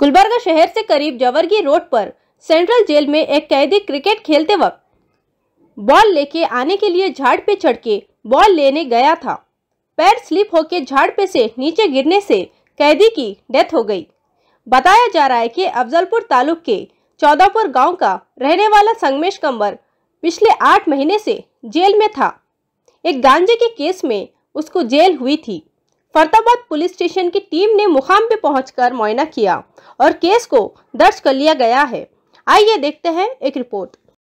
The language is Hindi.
गुलबर्गा शहर से करीब जवरगी रोड पर सेंट्रल जेल में एक कैदी क्रिकेट खेलते वक्त बॉल लेके आने के लिए झाड़ पे चढ़ के बॉल लेने गया था पैर स्लिप होके झाड़ पे से नीचे गिरने से कैदी की डेथ हो गई बताया जा रहा है कि अफजलपुर तालुक के चौदापुर गांव का रहने वाला संगमेश कंबर पिछले आठ महीने से जेल में था एक गांजे के केस में उसको जेल हुई थी फरताबाद पुलिस स्टेशन की टीम ने मुकाम पे पहुंचकर मुआयना किया और केस को दर्ज कर लिया गया है आइए देखते हैं एक रिपोर्ट